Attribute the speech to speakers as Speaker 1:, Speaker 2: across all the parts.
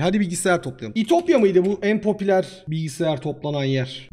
Speaker 1: E, hadi bilgisayar toplayalım. İtopya mıydı bu en popüler bilgisayar toplanan yer?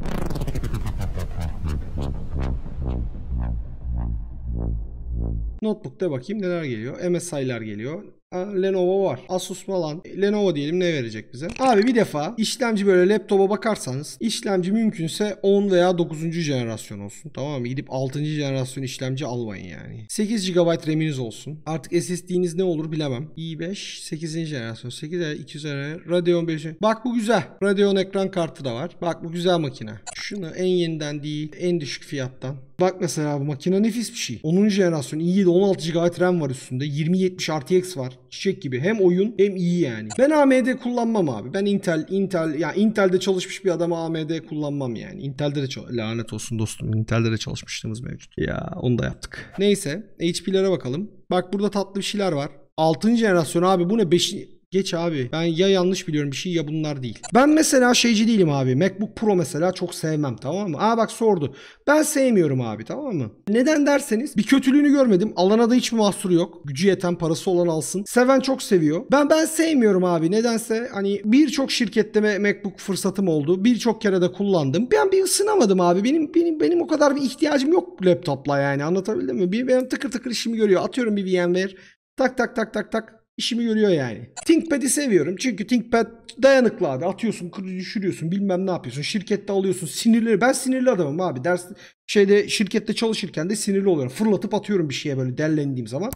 Speaker 1: Notebook'ta bakayım neler geliyor. MSI'lar geliyor. Lenovo var. Asus falan. E, Lenovo diyelim ne verecek bize? Abi bir defa işlemci böyle laptopa bakarsanız işlemci mümkünse 10 veya 9. jenerasyon olsun. Tamam mı? Gidip 6. jenerasyon işlemci almayın yani. 8 GB RAM'iniz olsun. Artık SSD'niz ne olur bilemem. i5 8. jenerasyon. 8 e, 200 e, Radeon 5. Bak bu güzel. Radeon ekran kartı da var. Bak bu güzel makine. Şunu en yeniden değil en düşük fiyattan. Bak mesela bu makine nefis bir şey. 10. jenerasyon i7 16 GB RAM var üstünde. 2070 RTX var çiçek gibi. Hem oyun hem iyi yani. Ben AMD kullanmam abi. Ben Intel, Intel, ya yani Intel'de çalışmış bir adama AMD kullanmam yani. Intel'de de lanet olsun dostum. Intel'de de çalışmışlığımız mevcut. Ya onu da yaptık. Neyse HP'lere bakalım. Bak burada tatlı bir şeyler var. 6. jenerasyon abi bu ne? 5. Geç abi. Ben ya yanlış biliyorum bir şey ya bunlar değil. Ben mesela şeyci değilim abi. MacBook Pro mesela çok sevmem tamam mı? Aa bak sordu. Ben sevmiyorum abi tamam mı? Neden derseniz bir kötülüğünü görmedim. Alana da hiç mahsuru yok. Gücü yeten parası olan alsın. Seven çok seviyor. Ben ben sevmiyorum abi. Nedense hani birçok şirkette MacBook fırsatım oldu. Birçok kere de kullandım. Ben bir ısınamadım abi. Benim benim benim o kadar bir ihtiyacım yok laptopla yani. Anlatabildim mi? Bir benim tıkır tıkır işimi görüyor. Atıyorum bir VMware. Tak tak tak tak tak işimi görüyor yani. ThinkPad'i seviyorum çünkü ThinkPad dayanıklı abi. Atıyorsun, düşürüyorsun, bilmem ne yapıyorsun. Şirkette alıyorsun. Sinirli. Ben sinirli adamım abi. Ders şeyde şirkette çalışırken de sinirli oluyorum. Fırlatıp atıyorum bir şeye böyle dellendiğim zaman.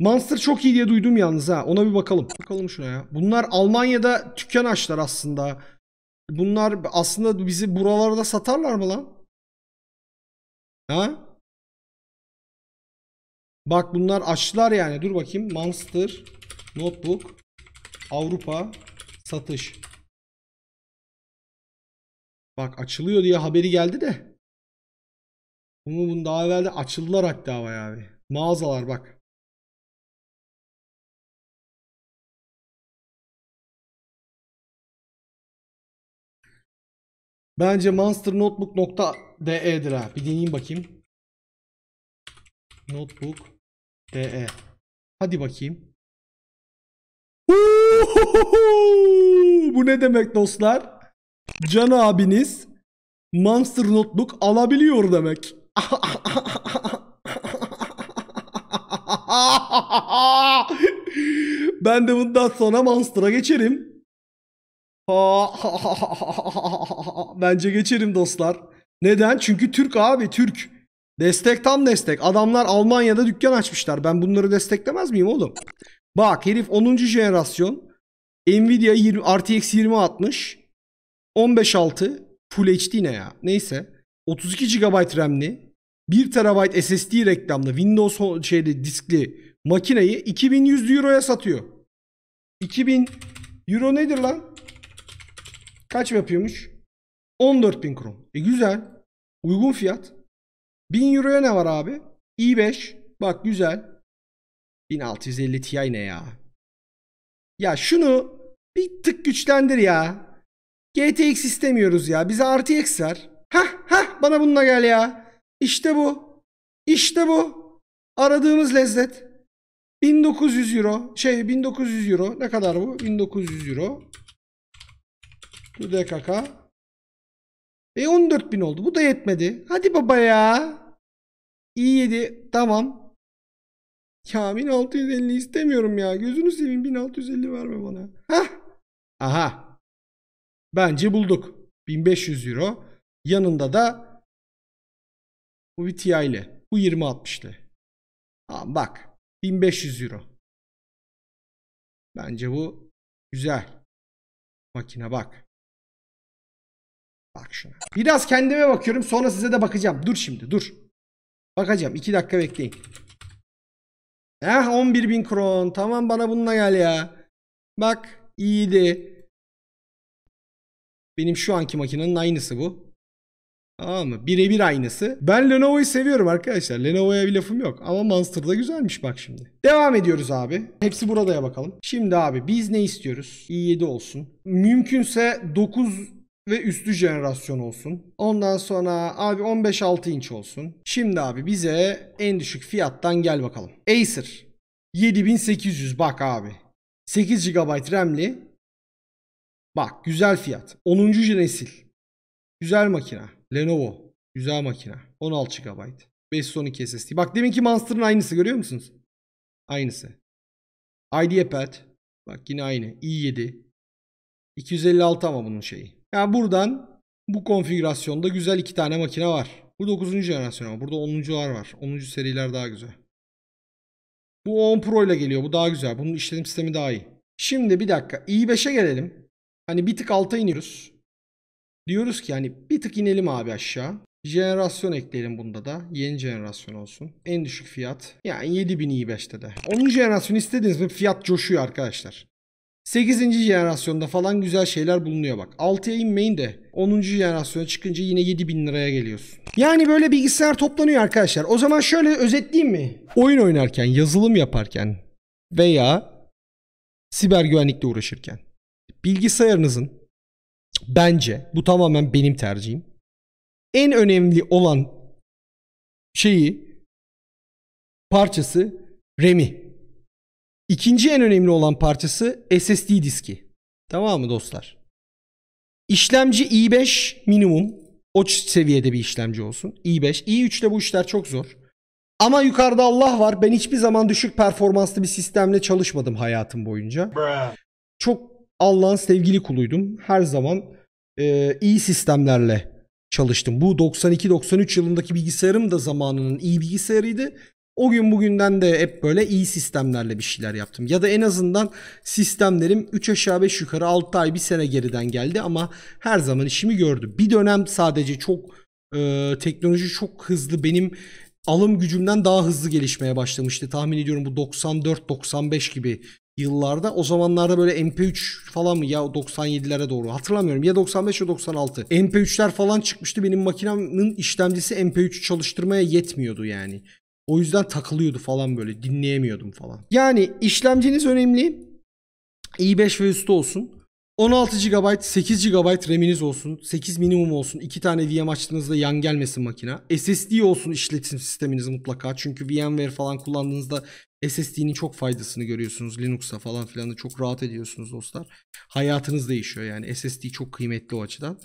Speaker 1: Monster çok iyi diye duydum yalnız ha. Ona bir bakalım. Bakalım şuna ya. Bunlar Almanya'da dükkan açlar aslında. Bunlar aslında bizi buralarda satarlar mı lan? Ha? Bak bunlar açtılar yani. Dur bakayım. Monster Notebook Avrupa satış. Bak açılıyor diye haberi geldi de. Bunu bunu daha evvel de açıldılar hatta bayağı bir. Mağazalar bak. Bence monsternotebook.de'dir ha. Bir deneyeyim bakayım. Notebook DE. Ee, e. Hadi bakayım. Bu ne demek dostlar? Can abiniz Monster Notluk alabiliyor demek. ben de bundan sonra Monster'a geçerim. Bence geçerim dostlar. Neden? Çünkü Türk abi Türk. Destek tam destek. Adamlar Almanya'da dükkan açmışlar. Ben bunları desteklemez miyim oğlum? Bak herif 10. jenerasyon. Nvidia 20, RTX 2060, 15.6 Full HD ne ya? Neyse. 32 GB RAM'li. 1 TB SSD reklamlı Windows şeyli diskli makineyi 2100 Euro'ya satıyor. 2000 Euro nedir lan? Kaç yapıyormuş? 14.000 kron. E güzel. Uygun fiyat. 1000 Euro'ya ne var abi? i5. Bak güzel. 1650 Ti ne ya? Ya şunu bir tık güçlendir ya. GTX istemiyoruz ya. Bize RTX ver. Hah hah bana bununla gel ya. İşte bu. İşte bu. Aradığımız lezzet. 1900 euro. Şey 1900 euro. Ne kadar bu? 1900 euro. Bu DKK. E 14 bin oldu. Bu da yetmedi. Hadi baba ya. İyi yedi. Tamam. Ya 1650 istemiyorum ya. Gözünü seveyim 1650 verme bana. Hah. Aha. Bence bulduk. 1500 euro. Yanında da UTI ile. Bu 2060 ile. Tamam bak. 1500 euro. Bence bu güzel. Makine bak. Bak şuna. Biraz kendime bakıyorum sonra size de bakacağım. Dur şimdi dur. Bakacağım 2 dakika bekleyin. Eh 11.000 kron. Tamam bana bununla gel ya. Bak iyiydi. Benim şu anki makinenin aynısı bu. Tamam mı? Birebir aynısı. Ben Lenovo'yu seviyorum arkadaşlar. Lenovo'ya bir lafım yok. Ama Monster da güzelmiş bak şimdi. Devam ediyoruz abi. Hepsi burada ya bakalım. Şimdi abi biz ne istiyoruz? i7 olsun. Mümkünse 9 ve üstü jenerasyon olsun. Ondan sonra abi 15-6 inç olsun. Şimdi abi bize en düşük fiyattan gel bakalım. Acer 7800 bak abi. 8 GB RAM'li. Bak güzel fiyat. 10. nesil. Güzel makina. Lenovo. Güzel makina. 16 GB. 512 SSD. Bak deminki Monster'ın aynısı görüyor musunuz? Aynısı. IdeaPad. Bak yine aynı. i7. 256 ama bunun şeyi. Yani buradan bu konfigürasyonda güzel iki tane makine var. Bu 9. jenerasyon ama burada 10.lar var. 10. seriler daha güzel. Bu 10 Pro ile geliyor. Bu daha güzel. Bunun işletim sistemi daha iyi. Şimdi bir dakika. i5'e gelelim. Hani bir tık alta iniyoruz. Diyoruz ki hani bir tık inelim abi aşağı. Jenerasyon ekleyelim bunda da. Yeni jenerasyon olsun. En düşük fiyat. Yani 7000 i5'te de. 10. jenerasyon istediğiniz mi? fiyat coşuyor arkadaşlar. 8. jenerasyonda falan güzel şeyler bulunuyor bak. 6'ya inmeyin de 10. jenerasyona çıkınca yine 7000 liraya geliyorsun. Yani böyle bilgisayar toplanıyor arkadaşlar. O zaman şöyle özetleyeyim mi? Oyun oynarken, yazılım yaparken veya siber güvenlikle uğraşırken bilgisayarınızın bence bu tamamen benim tercihim. En önemli olan şeyi parçası RAM'i. İkinci en önemli olan parçası SSD diski. Tamam mı dostlar? İşlemci i5 minimum. O seviyede bir işlemci olsun. i5. i3 ile bu işler çok zor. Ama yukarıda Allah var. Ben hiçbir zaman düşük performanslı bir sistemle çalışmadım hayatım boyunca. Çok Allah'ın sevgili kuluydum. Her zaman e, iyi sistemlerle çalıştım. Bu 92-93 yılındaki bilgisayarım da zamanının iyi bilgisayarıydı. O gün bugünden de hep böyle iyi sistemlerle bir şeyler yaptım. Ya da en azından sistemlerim 3 aşağı 5 yukarı 6 ay bir sene geriden geldi ama her zaman işimi gördü. Bir dönem sadece çok e, teknoloji çok hızlı benim alım gücümden daha hızlı gelişmeye başlamıştı. Tahmin ediyorum bu 94-95 gibi yıllarda. O zamanlarda böyle MP3 falan mı ya 97'lere doğru hatırlamıyorum. Ya 95 ya 96. MP3'ler falan çıkmıştı. Benim makinemin işlemcisi MP3 çalıştırmaya yetmiyordu yani. O yüzden takılıyordu falan böyle dinleyemiyordum falan. Yani işlemciniz önemli. i5 ve üstü olsun. 16 GB, 8 GB RAM'iniz olsun. 8 minimum olsun. 2 tane VM açtığınızda yan gelmesin makina. SSD olsun işletim sisteminiz mutlaka. Çünkü VMware falan kullandığınızda SSD'nin çok faydasını görüyorsunuz. Linux'a falan filan da çok rahat ediyorsunuz dostlar. Hayatınız değişiyor yani. SSD çok kıymetli o açıdan.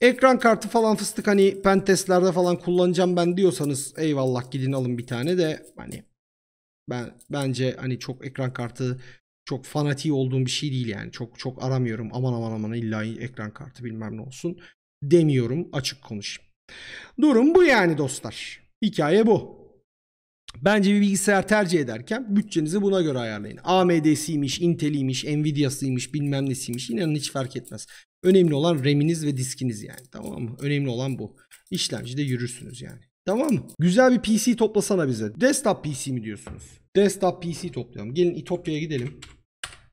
Speaker 1: Ekran kartı falan fıstık hani pentestlerde falan kullanacağım ben diyorsanız eyvallah gidin alın bir tane de hani ben bence hani çok ekran kartı çok fanatiği olduğum bir şey değil yani. Çok çok aramıyorum. Aman aman aman illa ekran kartı bilmem ne olsun demiyorum açık konuşayım. Durum bu yani dostlar. Hikaye bu. Bence bir bilgisayar tercih ederken bütçenizi buna göre ayarlayın. AMD'siymiş, Intel'iymiş, Nvidia'sıymış, bilmem nesiymiş. İnanın hiç fark etmez. Önemli olan RAM'iniz ve diskiniz yani. Tamam mı? Önemli olan bu. İşlemcide yürürsünüz yani. Tamam mı? Güzel bir PC toplasana bize. Desktop PC mi diyorsunuz? Desktop PC toplayalım. Gelin İtopya'ya gidelim.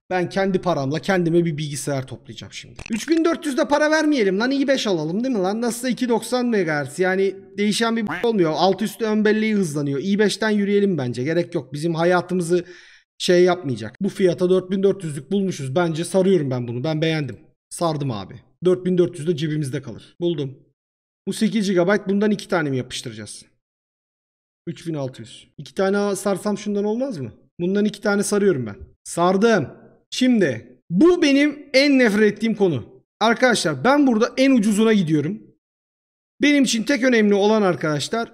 Speaker 1: Ben kendi paramla kendime bir bilgisayar toplayacağım şimdi. 3400'de para vermeyelim lan i 5 alalım değil mi lan? Nasılsa 290 MHz yani değişen bir olmuyor. Alt üstü ön belleği hızlanıyor. i5'ten yürüyelim bence gerek yok. Bizim hayatımızı şey yapmayacak. Bu fiyata 4400'lük bulmuşuz. Bence sarıyorum ben bunu. Ben beğendim. Sardım abi. 4400 de cebimizde kalır. Buldum. Bu 8 GB bundan 2 tane mi yapıştıracağız? 3600. 2 tane sarsam şundan olmaz mı? Bundan 2 tane sarıyorum ben. Sardım. Şimdi bu benim en nefret ettiğim konu. Arkadaşlar ben burada en ucuzuna gidiyorum. Benim için tek önemli olan arkadaşlar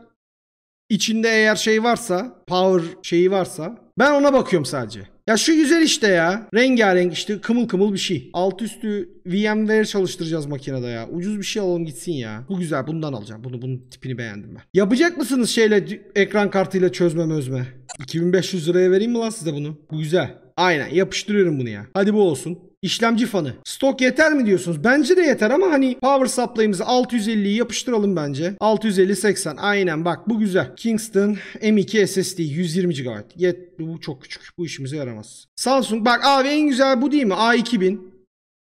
Speaker 1: içinde eğer şey varsa, power şeyi varsa ben ona bakıyorum sadece. Ya şu güzel işte ya. Rengarenk işte kımıl kımıl bir şey. Alt üstü VMware çalıştıracağız makinede ya. Ucuz bir şey alalım gitsin ya. Bu güzel bundan alacağım. Bunu bunun tipini beğendim ben. Yapacak mısınız şeyle ekran kartıyla çözme özme? 2500 liraya vereyim mi lan size bunu? Bu güzel. Aynen yapıştırıyorum bunu ya. Hadi bu olsun. İşlemci fanı. Stok yeter mi diyorsunuz? Bence de yeter ama hani power supply'ımızı 650'yi yapıştıralım bence. 650 80. Aynen bak bu güzel. Kingston M2 SSD 120 GB. Yet bu çok küçük. Bu işimize yaramaz. Samsung bak abi en güzel bu değil mi? A2000.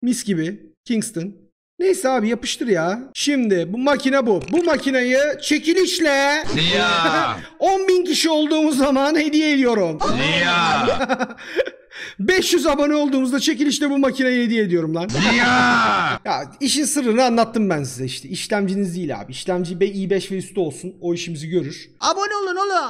Speaker 1: Mis gibi. Kingston. Neyse abi yapıştır ya. Şimdi bu makine bu. Bu makineyi çekilişle 10.000 kişi olduğumuz zaman hediye ediyorum. 500 abone olduğumuzda çekilişte bu makineyi hediye ediyorum lan. Ya! ya işin sırrını anlattım ben size işte. İşlemciniz değil abi. İşlemci i5 ve üstü olsun. O işimizi görür. Abone olun oğlum.